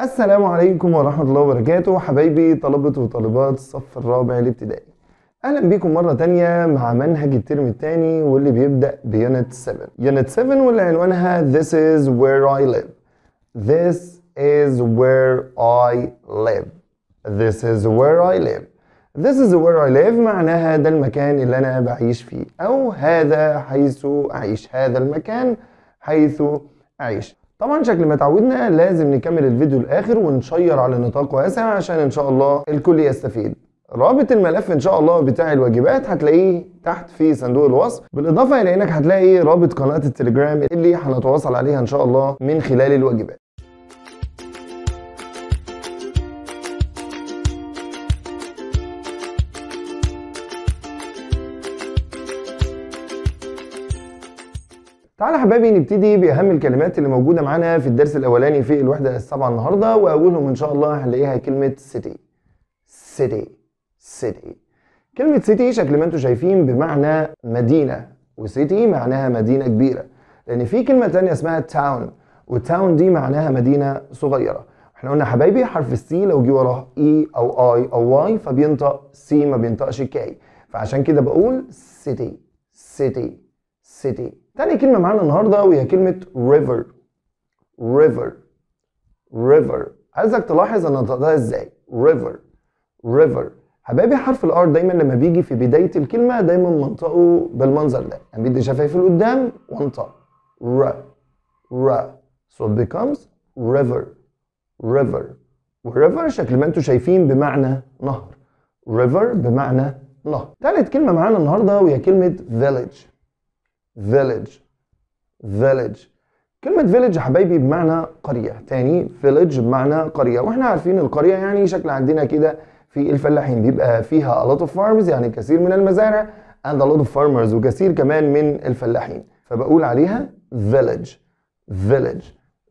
السلام عليكم ورحمة الله وبركاته حبايبي طلبة وطالبات الصف الرابع الابتدائي اهلا بيكم مرة تانية مع منهج الترم التاني واللي بيبدأ بيونت 7 يونت 7 واللي عنوانها This is where I live This is where I live This is where I live This is where I live معناها ده المكان اللي أنا بعيش فيه أو هذا حيث أعيش هذا المكان حيث أعيش طبعا شكل ما تعودنا لازم نكمل الفيديو للاخر ونشير على نطاق واسع عشان ان شاء الله الكل يستفيد رابط الملف ان شاء الله بتاع الواجبات هتلاقيه تحت في صندوق الوصف بالاضافه الى انك هتلاقي رابط قناه التليجرام اللي هنتواصل عليها ان شاء الله من خلال الواجبات تعالى حبايبي نبتدي باهم الكلمات اللي موجوده معانا في الدرس الاولاني في الوحده السابعه النهارده واولهم ان شاء الله هنلاقيها كلمه سيتي سيتي سيتي كلمه سيتي شكل ما انتم شايفين بمعنى مدينه وسيتي معناها مدينه كبيره لان في كلمه ثانيه اسمها تاون والتاون دي معناها مدينه صغيره احنا قلنا حبايبي حرف السي لو جه وراه اي e او اي او واي فبينطق سي ما بينطقش كاي فعشان كده بقول سيتي سيتي سيتي تاني كلمة معانا النهاردة وهي كلمة river river river عايزك تلاحظ انا نطقتها ازاي river river حبايبي حرف الار دايما لما بيجي في بداية الكلمة دايما منطقه بالمنظر ده يعني بدي شفايف لقدام وانطق ر ر so it becomes river river وريفر شكل ما انتم شايفين بمعنى نهر river بمعنى نهر تالت كلمة معانا النهاردة وهي كلمة village village village كلمة village يا حبايبي بمعنى قرية تاني village بمعنى قرية واحنا عارفين القرية يعني شكل عندنا كده في الفلاحين بيبقى فيها a lot of farms يعني كثير من المزارع and a lot of farmers وكثير كمان من الفلاحين فبقول عليها village village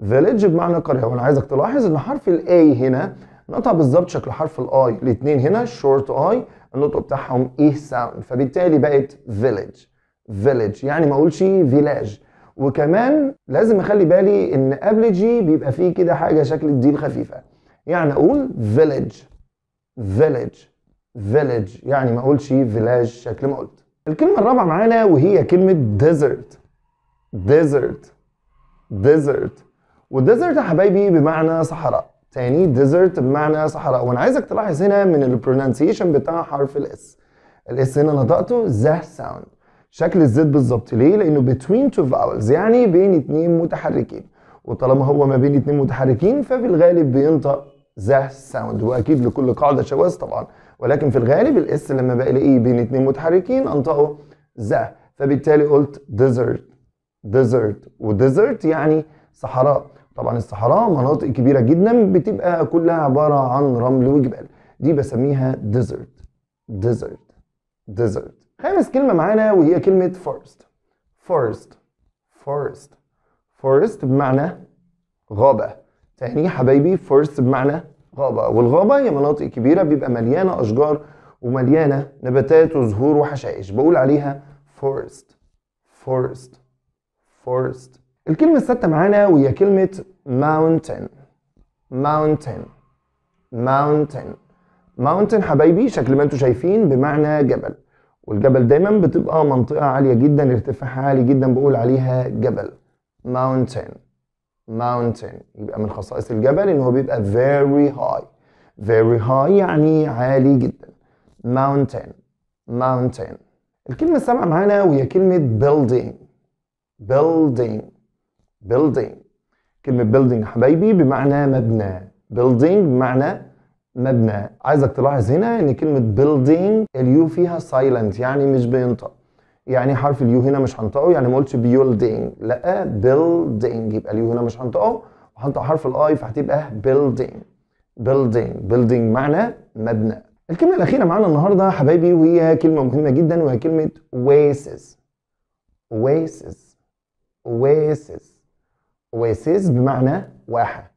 village بمعنى قرية وانا عايزك تلاحظ ان حرف A هنا نقطع بالظبط شكل حرف الاي الاثنين هنا short i النطق بتاعهم ايه e ساوند فبالتالي بقت village فيليج يعني ما اقولش فيلاج وكمان لازم اخلي بالي ان قبل جي بيبقى فيه كده حاجه شكل الدي خفيفه يعني اقول فيليج فيليج فيليج يعني ما اقولش فيلاج شكل ما قلت الكلمه الرابعه معانا وهي كلمه ديزرت ديزرت ديزرت والديزرت يا حبايبي بمعنى صحراء تاني ديزرت بمعنى صحراء وانا عايزك تلاحظ هنا من البرونانسيشن بتاع حرف الاس الاس هنا نطقته زه ساوند شكل الزد بالظبط ليه لانه between two vowels يعني بين اتنين متحركين وطالما هو ما بين اتنين متحركين ففي الغالب بينطق ذا ساوند واكيد لكل قاعده شواذ طبعا ولكن في الغالب الاس لما بقى الاقيه بين اتنين متحركين انطقه ذا فبالتالي قلت ديزرت ديزرت وديزرت يعني صحراء طبعا الصحراء مناطق كبيره جدا بتبقى كلها عباره عن رمل وجبال دي بسميها ديزرت ديزرت ديزرت خامس كلمة معانا وهي كلمة forest forest forest forest بمعنى غابة تاني حبايبي forest بمعنى غابة والغابة هي مناطق كبيرة بيبقى مليانة أشجار ومليانة نباتات وزهور وحشائش بقول عليها forest forest forest الكلمة السادسة معانا وهي كلمة mountain mountain mountain mountain حبايبي شكل ما انتوا شايفين بمعنى جبل والجبل دايما بتبقى منطقة عالية جدا ارتفاعها عالي جدا بقول عليها جبل mountain mountain يبقى من خصائص الجبل ان هو بيبقى very high very high يعني عالي جدا mountain mountain الكلمة السابعة معانا وهي كلمة building building building كلمة building حبايبي بمعنى مبنى building بمعنى مبنى عايزك تلاحظ هنا ان كلمه building اليو فيها سايلنت يعني مش بينطق يعني حرف اليو هنا مش هنطقه يعني ما قلتش building لا building يبقى اليو هنا مش هنطقه وهنطق حرف الاي فهتبقى building building building معنى مبنى الكلمه الاخيره معانا النهارده يا حبايبي وهي كلمه مهمه جدا وهي كلمه oasis oasis oasis oasis بمعنى واحه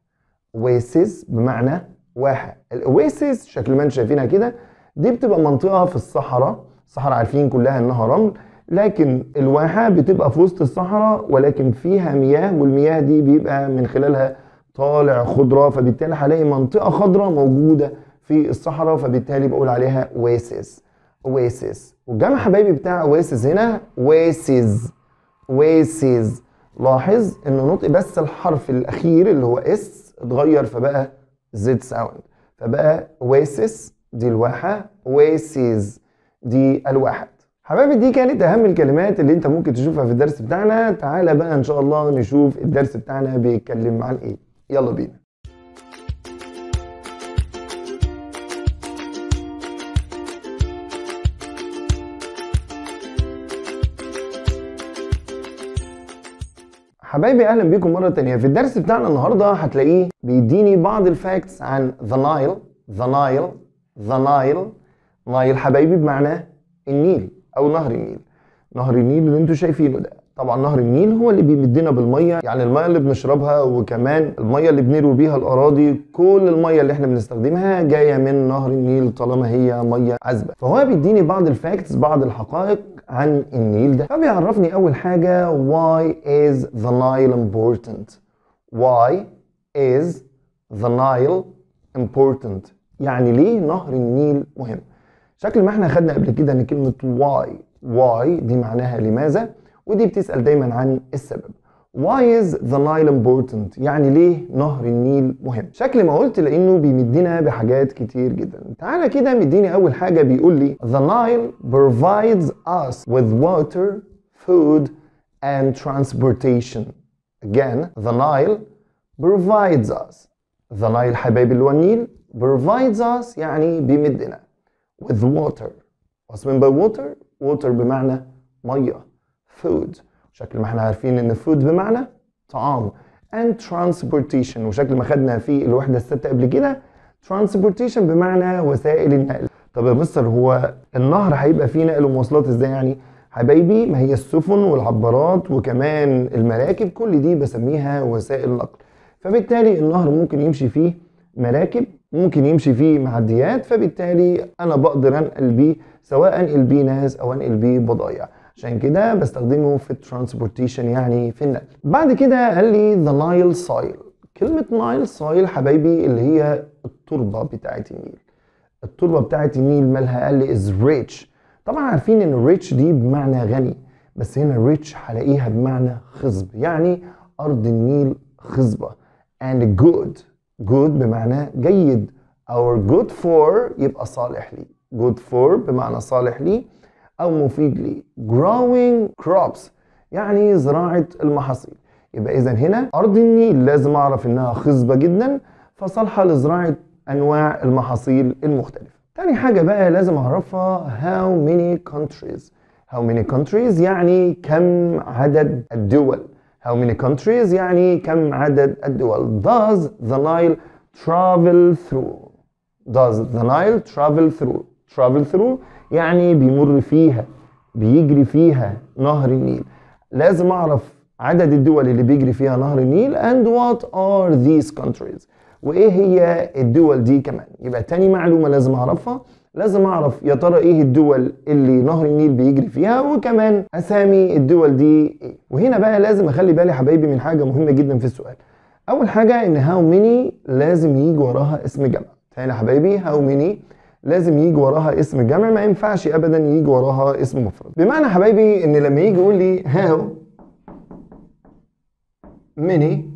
oasis بمعنى واحه الاويسيس شكل ما انتم شايفينها كده دي بتبقى منطقه في الصحراء الصحراء عارفين كلها انها رمل لكن الواحه بتبقى في وسط الصحراء ولكن فيها مياه والمياه دي بيبقى من خلالها طالع خضره فبالتالي هلاقي منطقه خضراء موجوده في الصحراء فبالتالي بقول عليها اويسيس اويسيس والجمع حبايبي بتاع اويسيس هنا ويسيز ويسيز لاحظ ان نطق بس الحرف الاخير اللي هو اس اتغير فبقى زد ساوند فبقى واسس دي الواحة واسيز دي الواحد حبايبي دي كانت اهم الكلمات اللي انت ممكن تشوفها في الدرس بتاعنا تعالى بقى ان شاء الله نشوف الدرس بتاعنا بيتكلم عن ايه يلا بينا حبايبي اهلا بيكم مره تانية في الدرس بتاعنا النهارده هتلاقيه بيديني بعض الفاكتس عن ذا نايل ذا نايل ذا نايل نايل حبايبي بمعنى النيل او نهر النيل نهر النيل اللي انتم شايفينه ده طبعا نهر النيل هو اللي بيمدنا بالميه يعني الميه اللي بنشربها وكمان الميه اللي بنروي بيها الاراضي كل الميه اللي احنا بنستخدمها جايه من نهر النيل طالما هي ميه عذبه فهو بيديني بعض الفاكتس بعض الحقائق عن النيل ده فبيعرفني أول حاجة why is the Nile important why is the Nile important يعني ليه نهر النيل مهم شكل ما احنا خدنا قبل كده ان كلمة why why دي معناها لماذا ودي بتسأل دايما عن السبب Why is the Nile important؟ يعني ليه نهر النيل مهم؟ شكل ما قلت لأنه بيمدنا بحاجات كتير جدا. تعالى كده مديني أول حاجة بيقول لي The Nile provides us with water, food and transportation. Again, the Nile provides us. The Nile حبايبي اللي هو النيل provides us يعني بيمدنا with water. What's meant by water? water بمعنى مية. Food. شكل ما احنا عارفين ان فود بمعنى طعام and transportation وشكل ما خدنا في الوحده الستة قبل كده transportation بمعنى وسائل النقل طب يا مستر هو النهر هيبقى فيه نقل ومواصلات ازاي يعني حبايبي ما هي السفن والعبارات وكمان المراكب كل دي بسميها وسائل نقل فبالتالي النهر ممكن يمشي فيه مراكب ممكن يمشي فيه معديات فبالتالي انا بقدر انقل بيه سواء انقل بيه ناس او انقل بيه بضايع عشان كده بستخدمه في الترانسبورتيشن يعني في النقل بعد كده قال لي ذا نايل سايل كلمة نايل سايل حبايبي اللي هي التربة بتاعة النيل التربة بتاعة النيل مالها قال لي از ريتش طبعا عارفين ان ريتش دي بمعنى غني بس هنا ريتش هلاقيها بمعنى خصب يعني ارض النيل خصبة and good good بمعنى جيد اور good for يبقى صالح لي good for بمعنى صالح لي أو مفيد لي growing crops يعني زراعة المحاصيل يبقى إذا هنا أرض النيل لازم أعرف إنها خصبة جدا فصالحة لزراعة أنواع المحاصيل المختلفة تاني حاجة بقى لازم أعرفها how many countries how many countries يعني كم عدد الدول how many countries يعني كم عدد الدول does the Nile travel through does the Nile travel through travel through يعني بيمر فيها بيجري فيها نهر النيل لازم اعرف عدد الدول اللي بيجري فيها نهر النيل and what are these countries وايه هي الدول دي كمان يبقى تاني معلومه لازم اعرفها لازم اعرف يا ترى ايه الدول اللي نهر النيل بيجري فيها وكمان اسامي الدول دي ايه وهنا بقى لازم اخلي بالي حبايبي من حاجه مهمه جدا في السؤال اول حاجه ان هاو ميني لازم يجي وراها اسم جمع تاني يا حبايبي هاو ميني لازم يجي وراها اسم جمع ما ينفعش ابدا يجي وراها اسم مفرد بمعنى حبايبي ان لما يجي يقول لي هاو ميني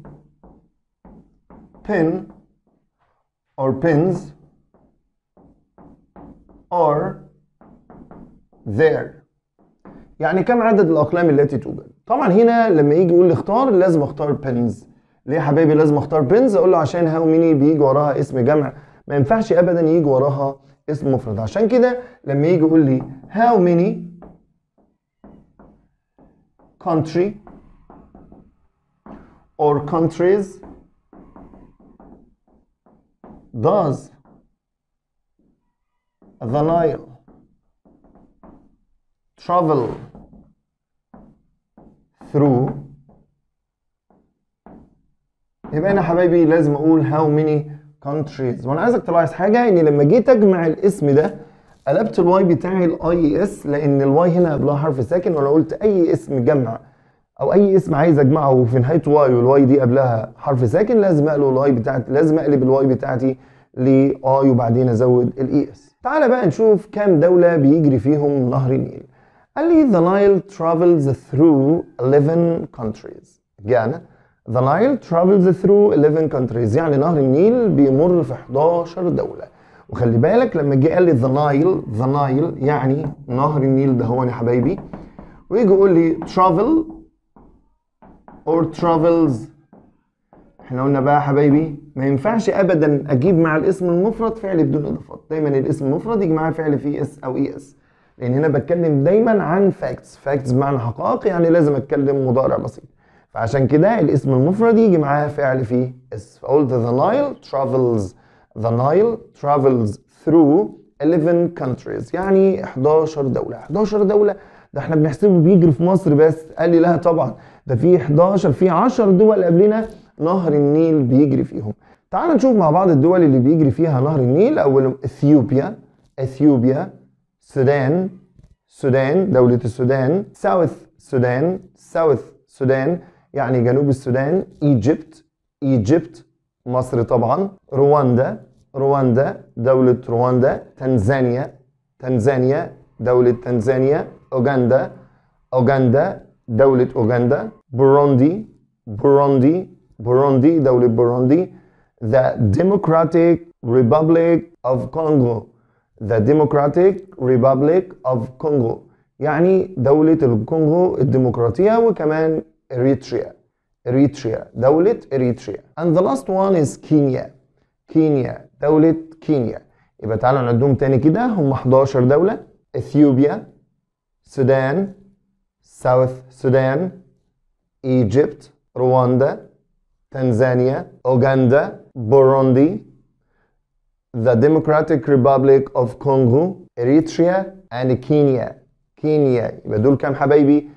pin or pins are there يعني كم عدد الاقلام التي توجد طبعا هنا لما يجي يقول لي اختار لازم اختار بنز ليه يا حبايبي لازم اختار بنز اقول له عشان هاو ميني بيجي وراها اسم جمع ما ينفعش ابدا يجي وراها اسم مفرد عشان كده لما يجي يقول لي how many country or countries does the Nile travel through يبقى انا حبايبي لازم اقول how many countries وانا عايزك تلاحظ حاجه ان لما جيت اجمع الاسم ده قلبت الواي بتاعي الاي اس لان الواي هنا قبلها حرف ساكن وانا قلت اي اسم جمع او اي اسم عايز اجمعه وفي نهايته واي والواي دي قبلها حرف ساكن لازم اقلب الواي بتاعتي لازم اقلب الواي بتاعتي لاي وبعدين ازود الاي اس تعالى بقى نشوف كام دوله بيجري فيهم نهر النيل قال لي the Nile travels through 11 countries yeah. The Nile travels through 11 countries يعني نهر النيل بيمر في 11 دولة وخلي بالك لما جه قال لي The Nile The Nile يعني نهر النيل ده هو يا حبايبي ويجي يقول لي travel or travels احنا قلنا بقى يا حبايبي ما ينفعش ابدا اجيب مع الاسم المفرد فعل بدون اضافات دايما الاسم المفرد يجي معاه فعل في اس او اي e اس لان هنا بتكلم دايما عن فاكتس فاكتس بمعنى حقائق يعني لازم اتكلم مضارع بسيط فعشان كده الاسم المفرد يجي معاها فعل فيه اس فقلت ذا نايل ترافلز ذا نايل ترافلز ثرو 11 كونتريز يعني 11 دولة 11 دولة ده احنا بنحسبه بيجري في مصر بس قال لي لا طبعا ده في 11 في 10 دول قبلنا نهر النيل بيجري فيهم تعال نشوف مع بعض الدول اللي بيجري فيها نهر النيل اولهم اثيوبيا اثيوبيا السودان السودان دولة السودان ساوث السودان ساوث السودان يعني جنوب السودان ايجيبت ايجيبت مصر طبعا رواندا رواندا دولة رواندا تنزانيا تنزانيا دولة تنزانيا اوغندا اوغندا دولة اوغندا بوروندي بوروندي بوروندي دولة بوروندي the Democratic Republic of Congo the Democratic Republic of Congo يعني دولة الكونغو الديمقراطية وكمان Eritrea. Eritrea. دولة إريتريا. And the last one is Kenya. Kenya. دولة كينيا. يبقى تعالوا نعدهم تاني كده هم 11 دولة. إثيوبيا. سودان ساوث سودان إيجيبت. رواندا. تنزانيا. أوغندا. بوروندي. The Democratic Republic of Congo. Eritrea, and Kenya. Kenya. يبقى دول كام حبايبي؟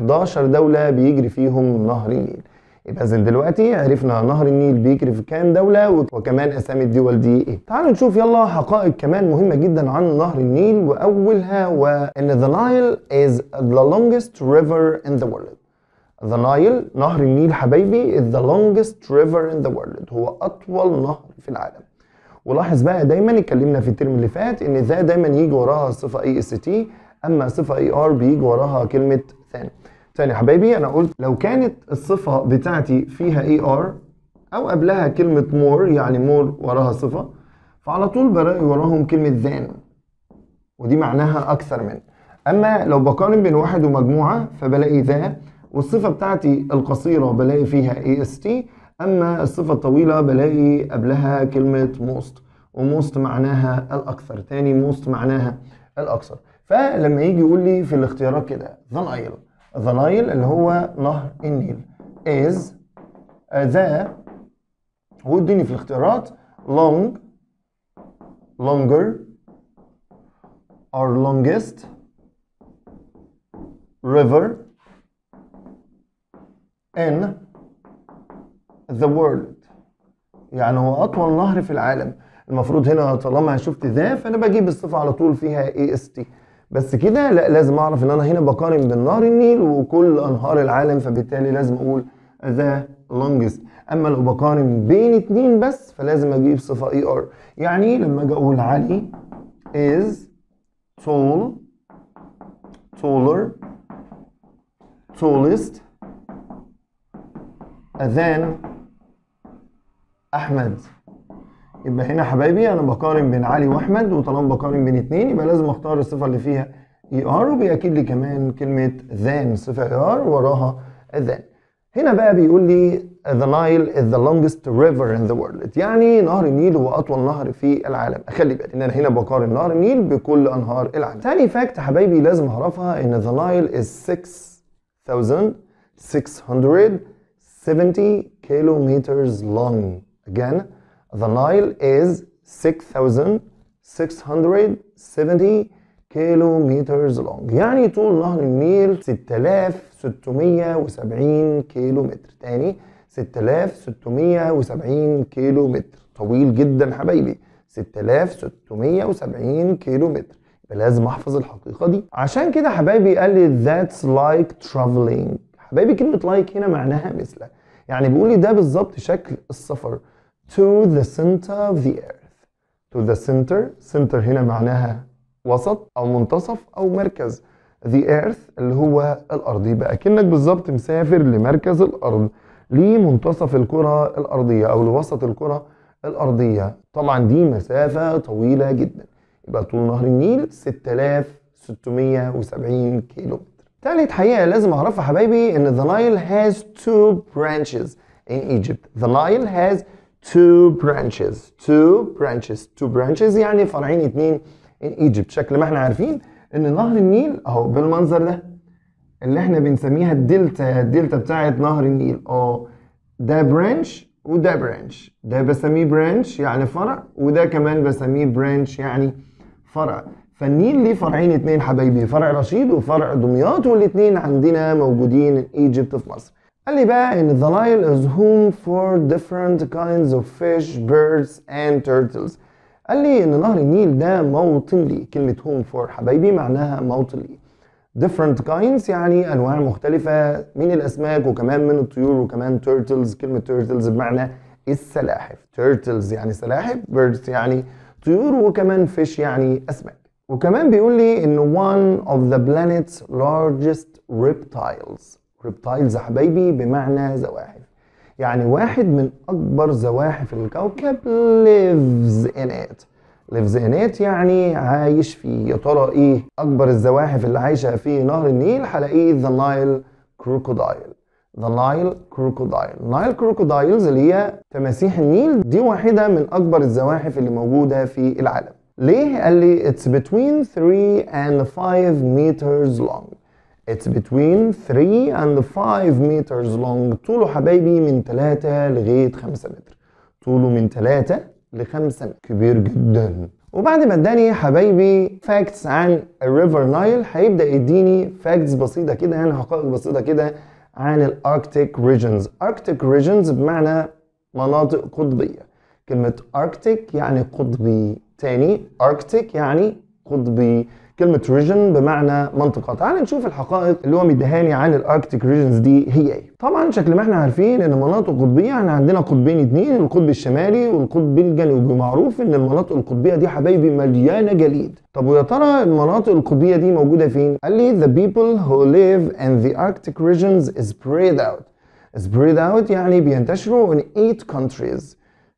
11 دولة بيجري فيهم نهر النيل يبقى إذا دلوقتي عرفنا نهر النيل بيجري في كام دولة وكمان أسامي الدول دي إيه. تعالوا نشوف يلا حقائق كمان مهمة جدا عن نهر النيل وأولها هو إن the Nile is the longest river in the world. The Nile نهر النيل حبايبي is the longest river in the world هو أطول نهر في العالم. ولاحظ بقى دايما اتكلمنا في الترم اللي فات ان ذا دايما يجي وراها الصفه اي اس تي اما صفه اي ار بيجي وراها كلمه ثاني ثاني يا حبايبي انا قلت لو كانت الصفه بتاعتي فيها اي ار او قبلها كلمه مور يعني مور وراها صفه فعلى طول بلاقي وراهم كلمه ذان ودي معناها اكثر من اما لو بقارن بين واحد ومجموعه فبلاقي ذا والصفه بتاعتي القصيره بلاقي فيها اي اس تي اما الصفه الطويله بلاقي قبلها كلمه موست وموست معناها الاكثر تاني موست معناها الاكثر فلما يجي يقول لي في الاختيارات كده ذا نايل ذا نايل اللي هو نهر النيل از ذا هو اديني في الاختيارات لونج longer اور longest river in the world يعني هو اطول نهر في العالم المفروض هنا طالما شفت ذا فانا بجيب الصفه على طول فيها اي اس تي بس كده لا لازم اعرف ان انا هنا بقارن بين نهر النيل وكل انهار العالم فبالتالي لازم اقول ذا لونجست اما لو بقارن بين اتنين بس فلازم اجيب صفه اي e ار يعني لما اجي اقول علي is تول taller tallest than احمد يبقى هنا حبايبي انا بقارن بين علي واحمد وطالما بقارن بين اثنين يبقى لازم اختار الصفه اللي فيها اي e ار وبيأكد لي كمان كلمه ذان صفه اي e ار وراها ذان هنا بقى بيقول لي the Nile is the longest river in the world يعني نهر النيل هو أطول نهر في العالم أخلي بالك إن أنا هنا بقارن نهر النيل بكل أنهار العالم ثاني فاكت حبايبي لازم أعرفها إن the Nile is 6670 كيلومترز long again The Nile is 6670 kilometers long يعني طول نهر النيل 6670 كيلومتر تاني 6670 كيلومتر طويل جدا حبايبي 6670 كيلومتر يبقى لازم احفظ الحقيقه دي عشان كده حبايبي قال لي ذاتس لايك ترافلينج حبايبي كلمه لايك like هنا معناها مثله يعني بيقول لي ده بالظبط شكل السفر to the center of the earth to the center center هنا معناها وسط أو منتصف أو مركز the earth اللي هو الأرض يبقى أكنك بالظبط مسافر لمركز الأرض لمنتصف الكرة الأرضية أو لوسط الكرة الأرضية طبعا دي مسافة طويلة جدا يبقى طول نهر النيل 6670 كيلو تالت حقيقة لازم أعرفها حبايبي إن the Nile has two branches in Egypt the Nile has two branches two branches two branches يعني فرعين اتنين in Egypt شكل ما احنا عارفين ان نهر النيل اهو بالمنظر ده اللي احنا بنسميها الدلتا الدلتا بتاعت نهر النيل اه ده برانش وده برانش ده بسميه برانش يعني فرع وده كمان بسميه برانش يعني فرع فالنيل ليه فرعين اتنين حبايبي فرع رشيد وفرع دمياط والاتنين عندنا موجودين ايجيبت في مصر قال لي بقى ان the Nile is home for different kinds of fish, birds and turtles قال لي ان نهر النيل ده موطن لي كلمة home for حبايبي معناها موطن لي different kinds يعني انواع مختلفة من الاسماك وكمان من الطيور وكمان turtles كلمة turtles بمعنى السلاحف turtles يعني سلاحف birds يعني طيور وكمان fish يعني اسماك وكمان بيقول لي ان one of the planet's largest reptiles ريبتايلز حبايبي بمعنى زواحف يعني واحد من اكبر زواحف الكوكب ليفز ان ات ليفز ان ات يعني عايش فيه يا ترى ايه اكبر الزواحف اللي عايشه في نهر النيل هلاقيه ذا نايل كروكودايل ذا نايل كروكودايل نايل كروكودايلز اللي هي تماسيح النيل دي واحده من اكبر الزواحف اللي موجوده في العالم ليه قال لي اتس بتوين 3 اند 5 meters لونج It's between 3 and 5 meters long طوله حبايبي من 3 لغاية 5 متر طوله من 3 ل 5 متر كبير جدا وبعد ما اداني حبايبي فاكتس عن الريفر نايل هيبدا يديني فاكتس بسيطه كده يعني حقائق بسيطه كده عن الاركتيك ريجنز اركتيك ريجنز بمعنى مناطق قطبيه كلمه اركتيك يعني قطبي تاني اركتيك يعني قطبي كلمه ريجن بمعنى منطقه تعال نشوف الحقائق اللي هو مدهاني عن الاركتيك ريجنز دي هي ايه طبعا شكل ما احنا عارفين ان المناطق القطبية احنا عندنا قطبين اتنين القطب الشمالي والقطب الجنوبي معروف ان المناطق القطبيه دي حبايبي مليانه جليد طب ويا ترى المناطق القطبيه دي موجوده فين قال لي the people who live in the arctic regions is spread out spread out يعني بينتشروا in eight countries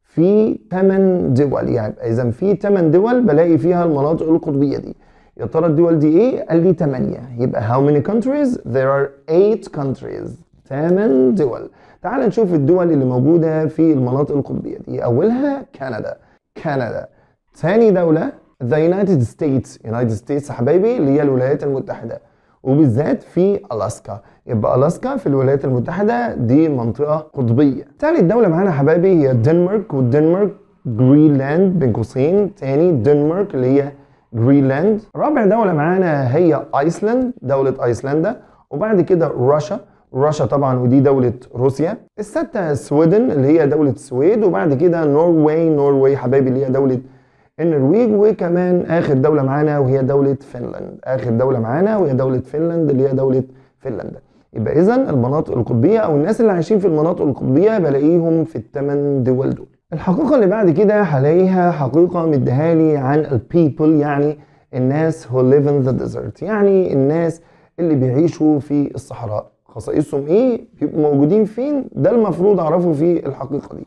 في 8 دول يعني اذا في 8 دول بلاقي فيها المناطق القطبيه دي يا ترى الدول دي ايه؟ قال لي 8 يبقى how many countries؟ there are 8 countries 8 دول تعال نشوف الدول اللي موجودة في المناطق القطبية دي أولها كندا كندا ثاني دولة the United States United States حبايبي اللي هي الولايات المتحدة وبالذات في ألاسكا يبقى ألاسكا في الولايات المتحدة دي منطقة قطبية تالت دولة معانا حبايبي هي الدنمارك والدنمارك جرينلاند بين قوسين تاني دنمارك اللي هي جرينلاند رابع دولة معانا هي ايسلند دولة ايسلندا وبعد كده روسيا روسيا طبعا ودي دولة روسيا الستة سويدن اللي هي دولة السويد وبعد كده نوروي نوروي حبايبي اللي هي دولة النرويج وكمان اخر دولة معانا وهي دولة فنلند اخر دولة معانا وهي دولة فنلند اللي هي دولة فنلندا يبقى اذا المناطق القطبية او الناس اللي عايشين في المناطق القطبية بلاقيهم في الثمان دول دول الحقيقة اللي بعد كده هلاقيها حقيقة مدهالي عن البيبل يعني الناس who live in the desert يعني الناس اللي بيعيشوا في الصحراء خصائصهم ايه بيبقوا موجودين فين ده المفروض اعرفه في الحقيقة دي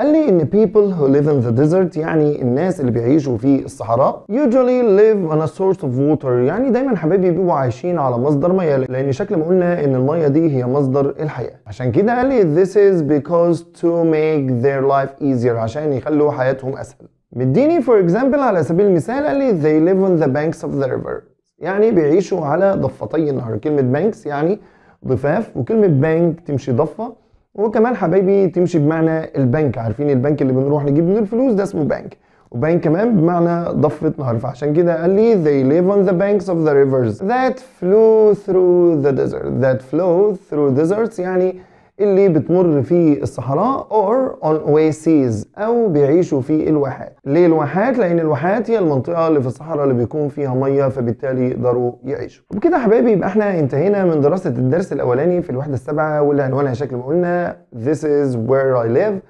قال لي ان people who live in the desert يعني الناس اللي بيعيشوا في الصحراء usually live on a source of water يعني دايما حبايبي بيبقوا عايشين على مصدر ميه لان شكل ما قلنا ان الميه دي هي مصدر الحياه عشان كده قال لي this is because to make their life easier عشان يخلوا حياتهم اسهل مديني for example على سبيل المثال قال لي they live on the banks of the river يعني بيعيشوا على ضفتي النهر كلمه banks يعني ضفاف وكلمه bank تمشي ضفه وكمان حبايبي تمشي بمعنى البنك عارفين البنك اللي بنروح نجيب منه الفلوس ده اسمه بنك وبنك كمان بمعنى ضفة نهر فعشان كده قال لي they live on the banks of the rivers that flow through the desert that flow through deserts يعني اللي بتمر في الصحراء or on oases أو بيعيشوا في الواحات ليه الواحات؟ لأن الواحات هي المنطقة اللي في الصحراء اللي بيكون فيها مية فبالتالي يقدروا يعيشوا وبكده يا حبايبي يبقى احنا انتهينا من دراسة الدرس الأولاني في الوحدة السابعة واللي عنوانها شكل ما قلنا This is where I live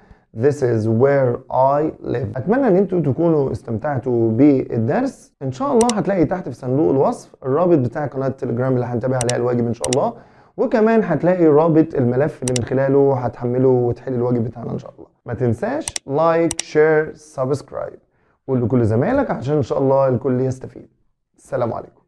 This is where I live أتمنى إن أنتوا تكونوا استمتعتوا بالدرس إن شاء الله هتلاقي تحت في صندوق الوصف الرابط بتاع قناة التليجرام اللي هنتابع عليها الواجب إن شاء الله وكمان هتلاقي رابط الملف اللي من خلاله هتحمله وتحل الواجب بتاعنا ان شاء الله ما تنساش لايك شير سبسكرايب قول لكل زمايلك عشان ان شاء الله الكل يستفيد السلام عليكم